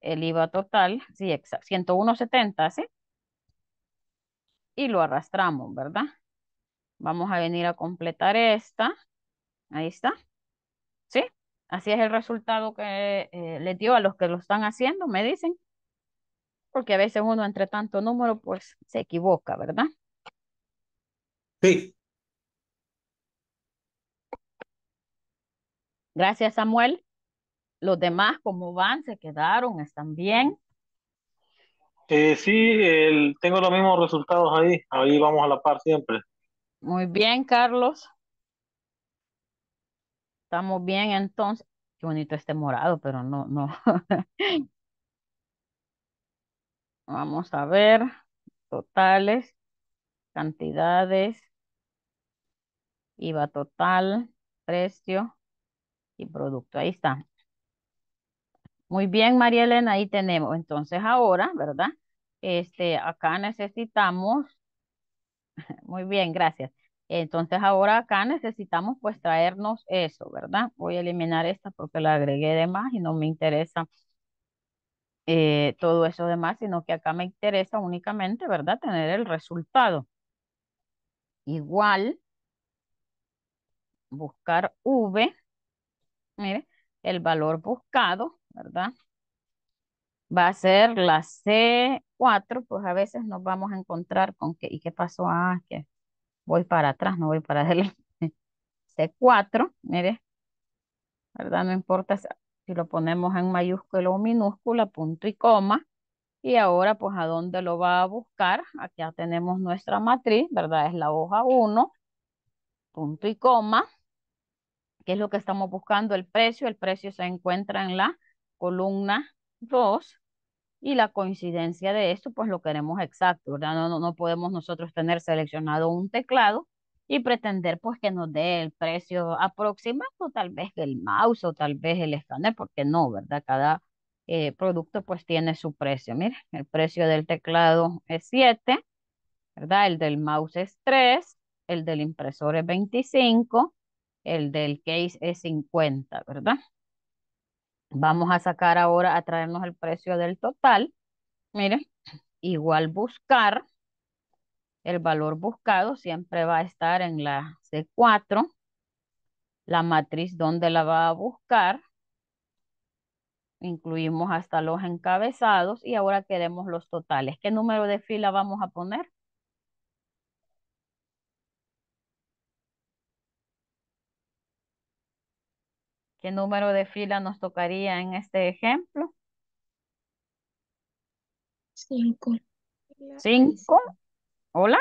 el IVA total, sí, 101.70, ¿sí? Y lo arrastramos, ¿verdad? Vamos a venir a completar esta. Ahí está. ¿Sí? Así es el resultado que eh, le dio a los que lo están haciendo, me dicen. Porque a veces uno entre tanto número, pues se equivoca, ¿verdad? Sí. Gracias, Samuel. Los demás, ¿cómo van? ¿Se quedaron? ¿Están bien? Eh, sí, tengo los mismos resultados ahí. Ahí vamos a la par siempre. Muy bien, Carlos. Estamos bien entonces. Qué bonito este morado, pero no, no. *laughs* Vamos a ver. Totales. Cantidades. IVA total. Precio y producto. Ahí está. Muy bien, María Elena, ahí tenemos. Entonces ahora, ¿verdad? Este, acá necesitamos, *laughs* muy bien, gracias. Entonces ahora acá necesitamos pues traernos eso, ¿verdad? Voy a eliminar esta porque la agregué de más y no me interesa eh, todo eso de más, sino que acá me interesa únicamente, ¿verdad? Tener el resultado. Igual, buscar V Mire, el valor buscado, ¿verdad? Va a ser la C4, pues a veces nos vamos a encontrar con que, ¿y qué pasó? Ah, que voy para atrás, no voy para *laughs* adelante. C4, mire, ¿verdad? No importa si lo ponemos en mayúscula o minúscula, punto y coma. Y ahora, pues, ¿a dónde lo va a buscar? Aquí ya tenemos nuestra matriz, ¿verdad? Es la hoja 1, punto y coma qué es lo que estamos buscando, el precio. El precio se encuentra en la columna 2 y la coincidencia de esto, pues lo queremos exacto, ¿verdad? No, no, podemos nosotros tener seleccionado un teclado y pretender pues que nos dé el precio aproximado, tal vez el mouse o tal vez el escáner, porque no, ¿verdad? Cada eh, producto pues tiene su precio. miren el precio del teclado es 7, ¿verdad? El del mouse es 3, el del impresor es 25, el del case es 50, ¿verdad? Vamos a sacar ahora, a traernos el precio del total. Miren, igual buscar, el valor buscado siempre va a estar en la C4, la matriz donde la va a buscar, incluimos hasta los encabezados y ahora queremos los totales. ¿Qué número de fila vamos a poner? ¿Qué número de fila nos tocaría en este ejemplo? Cinco. ¿Cinco? ¿Hola?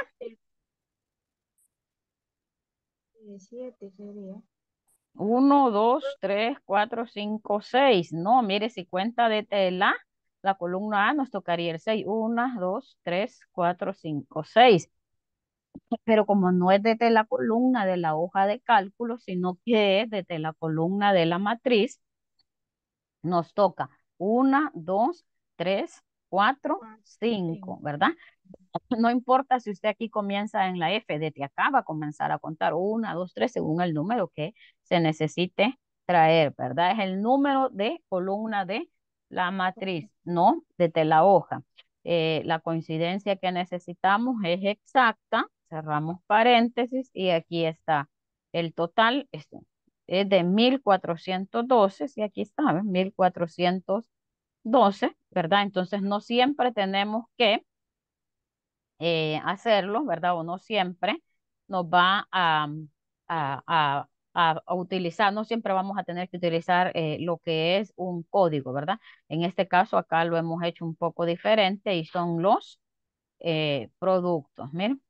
Siete sería. Uno, dos, tres, cuatro, cinco, seis. No, mire, si cuenta de eh, la, la columna A nos tocaría el seis. Una, dos, tres, cuatro, cinco, seis pero como no es desde la columna de la hoja de cálculo, sino que es desde la columna de la matriz, nos toca 1, 2, 3, 4, 5, ¿verdad? No importa si usted aquí comienza en la F, desde acá va a comenzar a contar 1, 2, 3, según el número que se necesite traer, ¿verdad? Es el número de columna de la matriz, no desde la hoja. Eh, la coincidencia que necesitamos es exacta, Cerramos paréntesis y aquí está. El total es, de 1412 y aquí está, 1412, ¿verdad? Entonces no siempre tenemos que eh, hacerlo, ¿verdad? O no siempre nos va a, a, utilizar, no siempre vamos a tener que utilizar eh, lo que es un código, ¿verdad? En este caso acá lo hemos hecho un poco diferente y son los eh, productos, miren.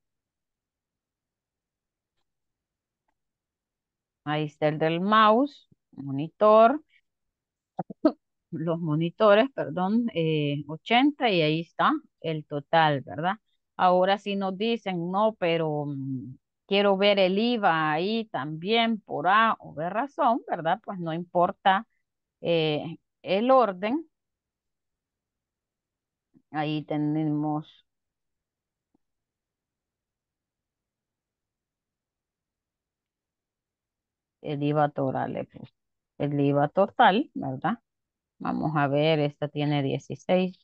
Ahí está el del mouse, monitor, *laughs* los monitores, perdón, eh, 80 y ahí está el total, ¿verdad? Ahora si nos dicen, no, pero mm, quiero ver el IVA ahí también por A o B razón, ¿verdad? Pues no importa eh, el orden. Ahí tenemos el IVA total eh, pues, El IVA total, ¿verdad? Vamos a ver, esta tiene 16.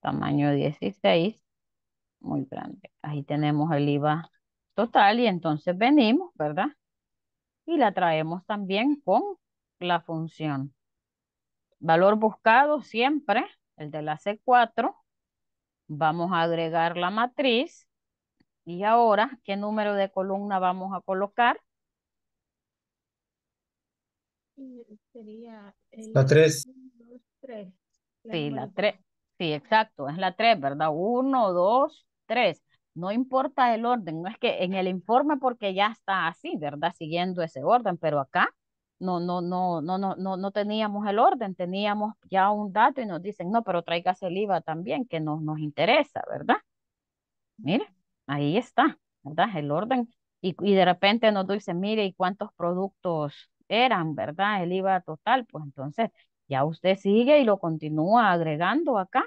Tamaño 16. Muy grande. Ahí tenemos el IVA total y entonces venimos, ¿verdad? Y la traemos también con la función. Valor buscado siempre, el de la C4. Vamos a agregar la matriz. Y ahora, ¿qué número de columna vamos a colocar? Sería el la 3. Sí, la 3. Sí, exacto, es la 3, ¿verdad? 1, 2, 3. No importa el orden, no es que en el informe porque ya está así, ¿verdad? Siguiendo ese orden, pero acá no, no, no, no, no, no, no teníamos el orden, teníamos ya un dato y nos dicen, no, pero traigas el IVA también, que nos, nos interesa, ¿verdad? Mire, ahí está, ¿verdad? El orden. Y, y de repente nos dice mire, ¿y cuántos productos eran, ¿verdad? El IVA total, pues entonces ya usted sigue y lo continúa agregando acá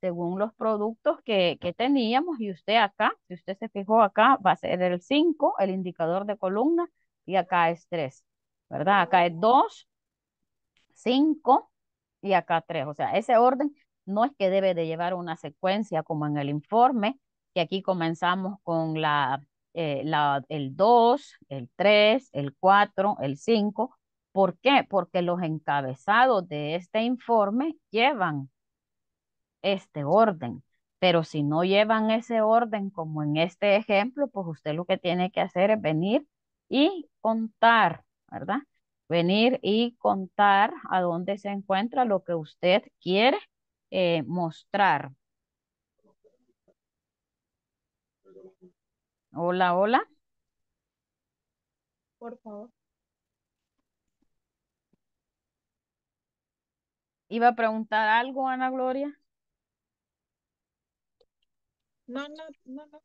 según los productos que, que, teníamos y usted acá, si usted se fijó acá, va a ser el 5, el indicador de columna, y acá es 3, ¿verdad? Acá es 2, 5 y acá 3. O sea, ese orden no es que debe de llevar una secuencia como en el informe, que aquí comenzamos con la eh, el 2, el 3, el 4, el 5. ¿Por qué? Porque los encabezados de este informe llevan este orden. Pero si no llevan ese orden, como en este ejemplo, pues usted lo que tiene que hacer es venir y contar, ¿verdad? Venir y contar a dónde se encuentra lo que usted quiere eh, mostrar. Hola, hola. Por favor. ¿Iba a preguntar algo, Ana Gloria? No, no, no, no.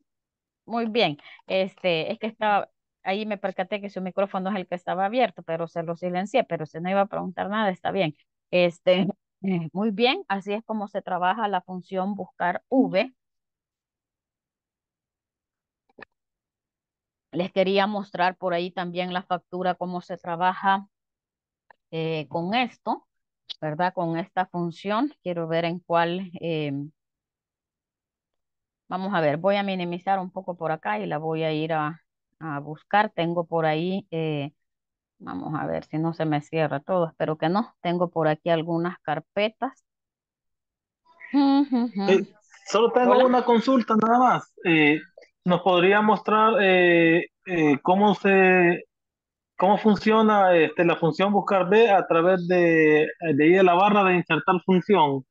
Muy bien. Este, es que estaba, ahí me percaté que su micrófono es el que estaba abierto, pero se lo silencié, pero se no iba a preguntar nada, está bien. Este, *laughs* muy bien, así es como se trabaja la función buscar V. Les quería mostrar por ahí también la factura, cómo se trabaja eh, con esto, ¿verdad? Con esta función. Quiero ver en cuál... Eh, vamos a ver, voy a minimizar un poco por acá y la voy a ir a, a buscar. Tengo por ahí... Eh, vamos a ver si no se me cierra todo. Espero que no. Tengo por aquí algunas carpetas. solo tengo una consulta nada más. Eh, nos podría mostrar eh, eh, cómo se cómo funciona este, la función buscar B a través de, ir a la barra de insertar función.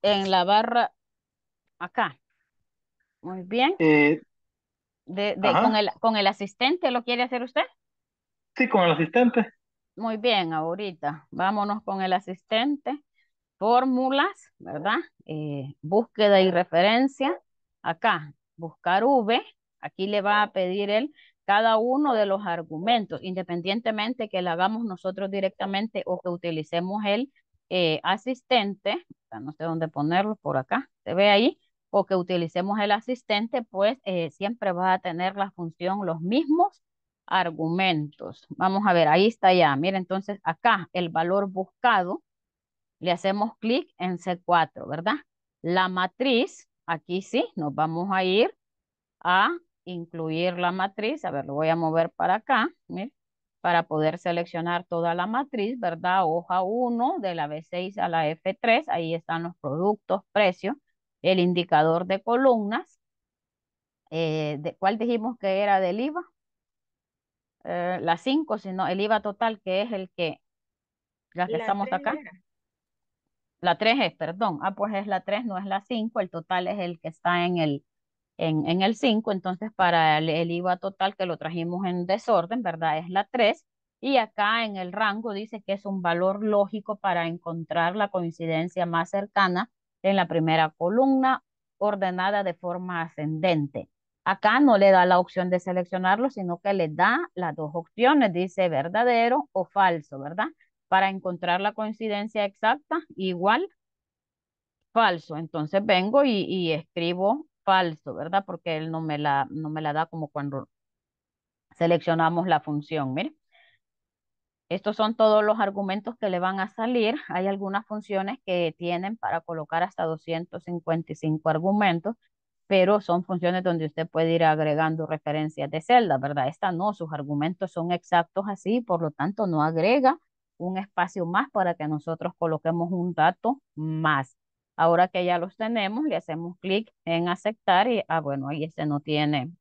En la barra, acá. Muy bien. Eh, con, el, asistente lo quiere hacer usted? Sí, con el asistente. Muy bien, ahorita. Vámonos con el asistente. Fórmulas, ¿verdad? búsqueda y referencia acá, buscar V, aquí le va a pedir él cada uno de los argumentos, independientemente que lo hagamos nosotros directamente o que utilicemos el eh, asistente, no sé dónde ponerlo, por acá, se ve ahí, o que utilicemos el asistente, pues eh, siempre va a tener la función los mismos argumentos. Vamos a ver, ahí está ya. Mira, entonces acá el valor buscado, le hacemos clic en C4, ¿verdad? La matriz Aquí sí, nos vamos a ir a incluir la matriz. A ver, lo voy a mover para acá, para poder seleccionar toda la matriz, ¿verdad? Hoja 1 de la B6 a la F3, ahí están los productos, precios, el indicador de columnas. Eh, de, ¿Cuál dijimos que era del IVA? Eh, la 5, sino el IVA total, que es el que, la que estamos acá. La 3 es, perdón. Ah, pues es la 3, no es la 5. El total es el que está en el, en, el 5. Entonces, para el, el, IVA total que lo trajimos en desorden, ¿verdad? Es la 3. Y acá en el rango dice que es un valor lógico para encontrar la coincidencia más cercana en la primera columna ordenada de forma ascendente. Acá no le da la opción de seleccionarlo, sino que le da las dos opciones, dice verdadero o falso, ¿verdad? Para encontrar la coincidencia exacta, igual, falso. Entonces vengo y, escribo falso, ¿verdad? Porque él no me, la, no me la da como cuando seleccionamos la función. Mire, estos son todos los argumentos que le van a salir. Hay algunas funciones que tienen para colocar hasta 255 argumentos, pero son funciones donde usted puede ir agregando referencias de celda, ¿verdad? Esta no, sus argumentos son exactos así, por lo tanto no agrega un espacio más para que nosotros coloquemos un dato más. Ahora que ya los tenemos, le hacemos clic en aceptar y, ah, bueno, ahí este no tiene,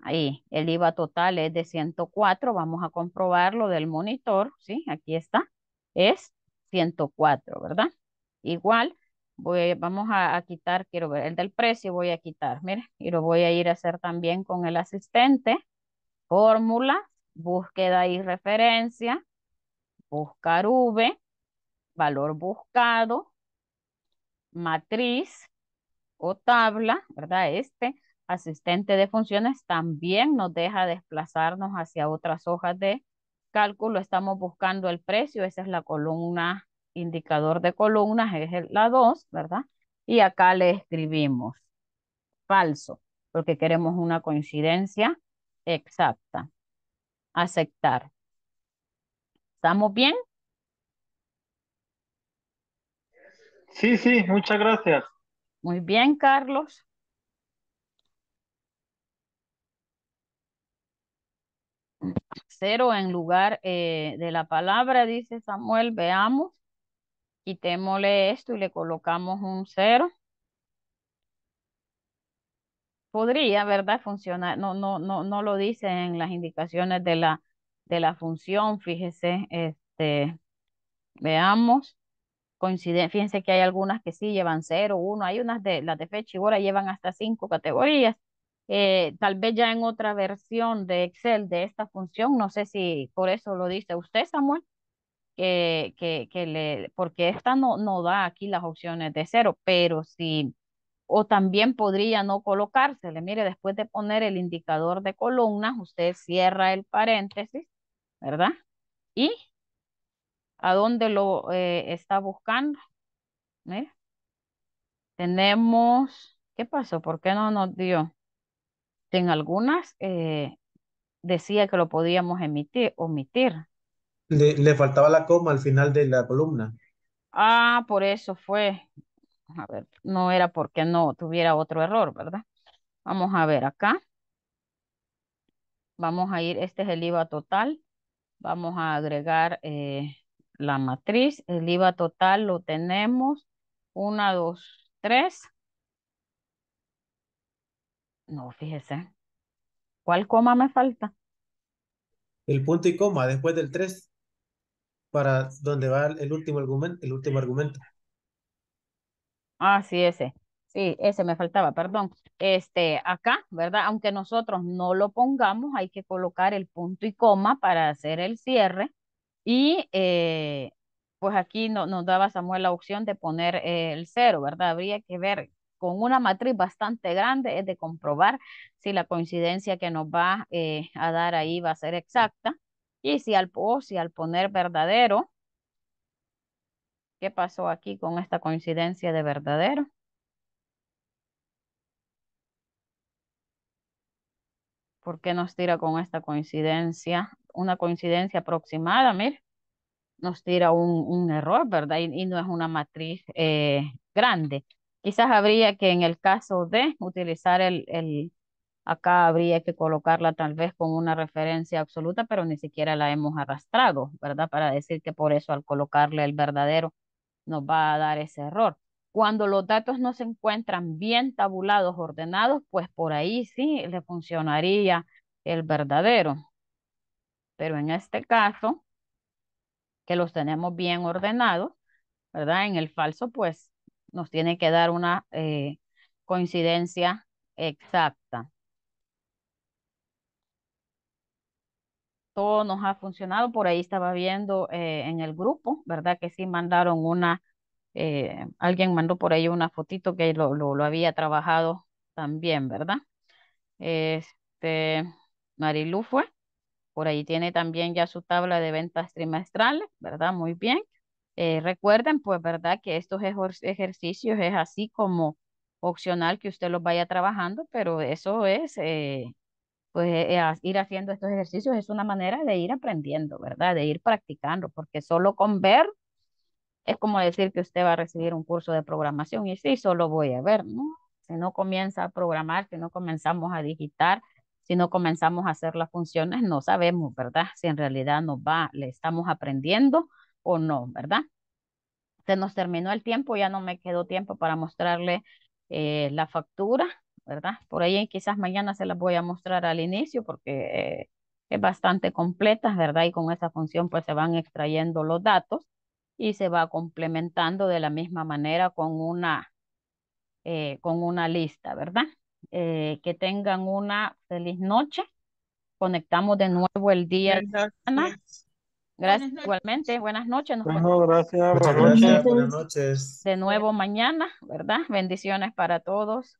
ahí el IVA total es de 104, vamos a comprobarlo del monitor, ¿sí? Aquí está, es 104, ¿verdad? Igual, voy, vamos a, a quitar, quiero ver, el del precio voy a quitar, mire, y lo voy a ir a hacer también con el asistente, fórmula, búsqueda y referencia, buscar V, valor buscado, matriz o tabla, ¿verdad? Este asistente de funciones también nos deja desplazarnos hacia otras hojas de cálculo. Estamos buscando el precio, esa es la columna, indicador de columnas, es la 2, ¿verdad? Y acá le escribimos falso, porque queremos una coincidencia exacta. Aceptar. ¿Estamos bien? Sí, sí, muchas gracias. Muy bien, Carlos. Cero en lugar eh, de la palabra, dice Samuel, veamos. Quitémosle esto y le colocamos un cero. Podría, ¿verdad? Funcionar. No, no, no, no lo dice en las indicaciones de la de la función, fíjese, este, veamos, coinciden, fíjense que hay algunas que sí llevan 0, 1, hay unas de las de fecha y hora llevan hasta 5 categorías. Eh, tal vez ya en otra versión de Excel de esta función, no sé si por eso lo dice usted, Samuel, que, que, que le, porque esta no, no da aquí las opciones de 0, pero si o también podría no colocársele. Mire, después de poner el indicador de columnas, usted cierra el paréntesis ¿verdad? ¿Y a dónde lo eh, está buscando? Tenemos, ¿qué pasó? ¿Por qué no nos dio? En algunas eh, decía que lo podíamos emitir, omitir. Le, le faltaba la coma al final de la columna. Ah, por eso fue. A ver, no era porque no tuviera otro error, ¿verdad? Vamos a ver acá. Vamos a ir, este es el IVA total. Vamos a agregar eh, la matriz. El IVA total lo tenemos. 1, 2, 3. No, fíjese. ¿Cuál coma me falta? El punto y coma después del 3. Para donde va el último argumento. El último argumento. Ah, sí, ese. Sí, ese me faltaba, perdón. Este, acá, ¿verdad? Aunque nosotros no lo pongamos, hay que colocar el punto y coma para hacer el cierre. Y eh, pues aquí no, nos daba Samuel la opción de poner eh, el cero, ¿verdad? Habría que ver con una matriz bastante grande, es de comprobar si la coincidencia que nos va eh, a dar ahí va a ser exacta. Y si al, si al poner verdadero, ¿qué pasó aquí con esta coincidencia de verdadero? ¿Por qué nos tira con esta coincidencia? Una coincidencia aproximada, mire, nos tira un, un error, ¿verdad? Y, no es una matriz eh, grande. Quizás habría que en el caso de utilizar el, el, acá habría que colocarla tal vez con una referencia absoluta, pero ni siquiera la hemos arrastrado, ¿verdad? Para decir que por eso al colocarle el verdadero nos va a dar ese error. Cuando los datos no se encuentran bien tabulados, ordenados, pues por ahí sí le funcionaría el verdadero. Pero en este caso, que los tenemos bien ordenados, ¿verdad? En el falso, pues nos tiene que dar una eh, coincidencia exacta. Todo nos ha funcionado. Por ahí estaba viendo eh, en el grupo, ¿verdad? Que sí mandaron una eh, alguien mandó por ahí una fotito que lo, lo, había trabajado también, ¿verdad? Este, Marilu fue. Por ahí tiene también ya su tabla de ventas trimestrales, ¿verdad? Muy bien. Eh, recuerden, pues, ¿verdad? Que estos ejercicios es así como opcional que usted los vaya trabajando, pero eso es, eh, pues, ir haciendo estos ejercicios es una manera de ir aprendiendo, ¿verdad? De ir practicando, porque solo con ver es como decir que usted va a recibir un curso de programación y sí, solo voy a ver, ¿no? Si no comienza a programar, si no comenzamos a digitar, si no comenzamos a hacer las funciones, no sabemos, ¿verdad? Si en realidad nos va, le estamos aprendiendo o no, ¿verdad? Se nos terminó el tiempo, ya no me quedó tiempo para mostrarle eh, la factura, ¿verdad? Por ahí quizás mañana se las voy a mostrar al inicio porque eh, es bastante completa, ¿verdad? Y con esa función pues se van extrayendo los datos y se va complementando de la misma manera con una, eh, con una lista, ¿verdad? Eh, que tengan una feliz noche. Conectamos de nuevo el día. Gracias. Gracias. gracias igualmente. Buenas noches. bueno, gracias. Buenas noches. De nuevo mañana, ¿verdad? Bendiciones para todos.